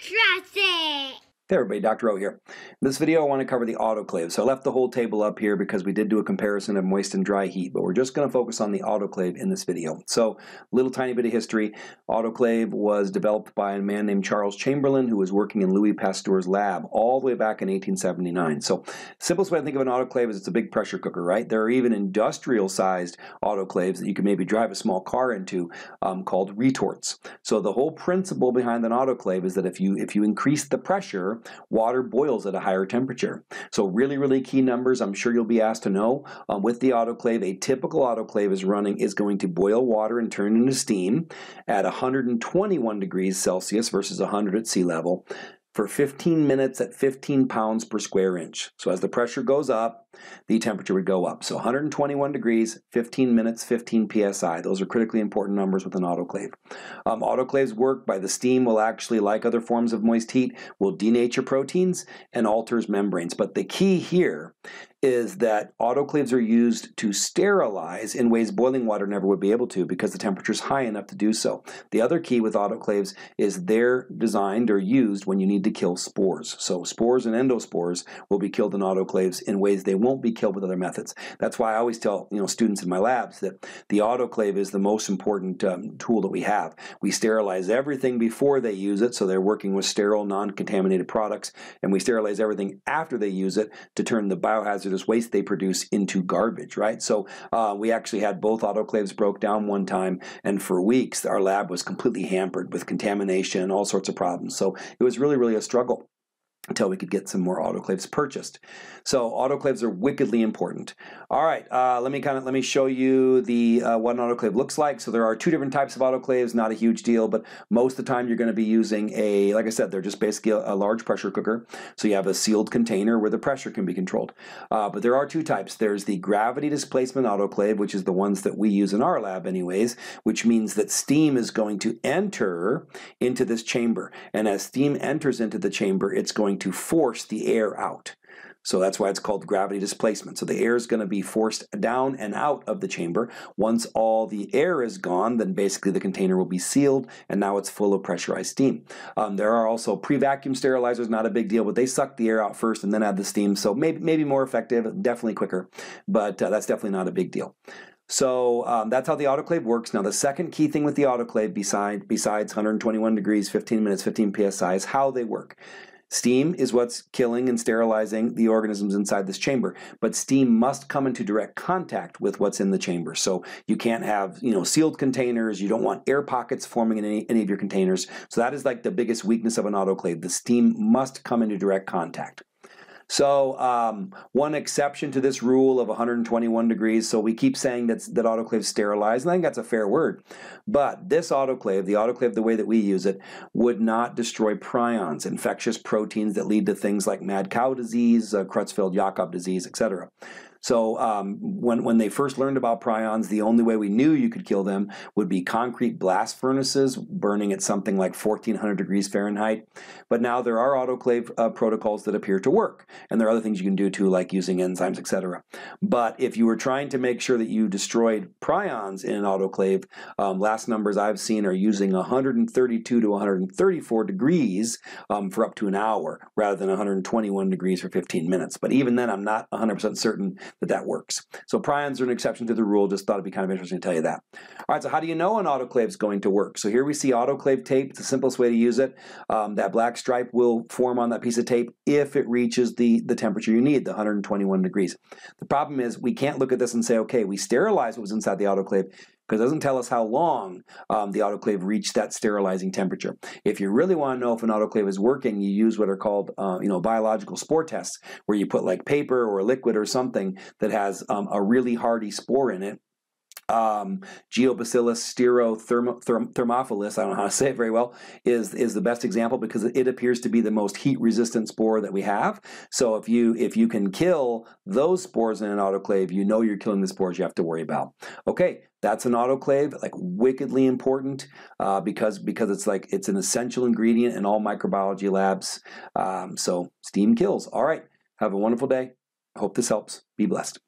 Cross it! Hey everybody, Dr. O here. In this video I want to cover the autoclave. So I left the whole table up here because we did do a comparison of moist and dry heat, but we're just going to focus on the autoclave in this video. So little tiny bit of history. Autoclave was developed by a man named Charles Chamberlain who was working in Louis Pasteur's lab all the way back in 1879. So simplest way to think of an autoclave is it's a big pressure cooker, right? There are even industrial sized autoclaves that you can maybe drive a small car into um, called retorts. So the whole principle behind an autoclave is that if you if you increase the pressure, Water boils at a higher temperature. So really, really key numbers I'm sure you'll be asked to know. Um, with the autoclave, a typical autoclave is running is going to boil water and turn into steam at 121 degrees Celsius versus 100 at sea level for 15 minutes at 15 pounds per square inch. So as the pressure goes up, the temperature would go up. So 121 degrees, 15 minutes, 15 psi. Those are critically important numbers with an autoclave. Um, autoclaves work by the steam will actually, like other forms of moist heat, will denature proteins and alters membranes. But the key here is that autoclaves are used to sterilize in ways boiling water never would be able to because the temperature is high enough to do so. The other key with autoclaves is they're designed or used when you need to kill spores. So spores and endospores will be killed in autoclaves in ways they won't be killed with other methods. That's why I always tell you know students in my labs that the autoclave is the most important um, tool that we have. We sterilize everything before they use it, so they're working with sterile, non-contaminated products, and we sterilize everything after they use it to turn the biohazardous waste they produce into garbage. Right. So uh, we actually had both autoclaves broke down one time, and for weeks our lab was completely hampered with contamination and all sorts of problems. So it was really, really a struggle until we could get some more autoclaves purchased. So autoclaves are wickedly important. All right, uh, let me kind of let me show you the uh, what an autoclave looks like. So there are two different types of autoclaves. Not a huge deal, but most of the time you're going to be using a like I said, they're just basically a, a, large pressure cooker. So you have a sealed container where the pressure can be controlled. Uh, but there are two types. There's the gravity displacement autoclave, which is the ones that we use in our lab, anyways, which means that steam is going to enter into this chamber, and as steam enters into the chamber, it's going going to force the air out. So that's why it's called gravity displacement. So the air is going to be forced down and out of the chamber. Once all the air is gone, then basically the container will be sealed, and now it's full of pressurized steam. Um, there are also pre-vacuum sterilizers, not a big deal, but they suck the air out first and then add the steam. So maybe, maybe more effective, definitely quicker, but uh, that's definitely not a big deal. So um, that's how the autoclave works. Now, the second key thing with the autoclave, beside, besides 121 degrees, 15 minutes, 15 psi, is how they work. Steam is what's killing and sterilizing the organisms inside this chamber, but steam must come into direct contact with what's in the chamber. So you can't have, you know, sealed containers, you don't want air pockets forming in any, any of your containers. So that is like the biggest weakness of an autoclave. The steam must come into direct contact. So um, one exception to this rule of 121 degrees, so we keep saying that's, that autoclaves sterilized, and I think that's a fair word. But this autoclave, the autoclave the way that we use it, would not destroy prions, infectious proteins that lead to things like mad cow disease, uh, Creutzfeldt-Jakob disease, etc. So um, when when they first learned about prions, the only way we knew you could kill them would be concrete blast furnaces burning at something like 1400 degrees Fahrenheit. But now there are autoclave uh, protocols that appear to work, and there are other things you can do too, like using enzymes, etc. But if you were trying to make sure that you destroyed prions in an autoclave, um, last numbers I've seen are using 132 to 134 degrees um, for up to an hour, rather than 121 degrees for 15 minutes. But even then, I'm not 100% certain that that works. So prions are an exception to the rule. Just thought it'd be kind of interesting to tell you that. All right, so how do you know an autoclave is going to work? So here we see autoclave tape. It's the simplest way to use it. Um, that black stripe will form on that piece of tape if it reaches the, the temperature you need, the 121 degrees. The problem is we can't look at this and say, okay, we sterilized what was inside the autoclave because it doesn't tell us how long um, the autoclave reached that sterilizing temperature. If you really want to know if an autoclave is working, you use what are called uh, you know biological spore tests, where you put like paper or liquid or something that has um, a really hardy spore in it, um, Geobacillus stereothermophilus, therm- I don't know how to say it very well, is, is the best example because it appears to be the most heat resistant spore that we have. So if you, if you can kill those spores in an autoclave, you know you're killing the spores you have to worry about. Okay, that's an autoclave, like wickedly important uh, because, because it's like it's an essential ingredient in all microbiology labs. Um, so steam kills. All right, have a wonderful day. Hope this helps. Be blessed.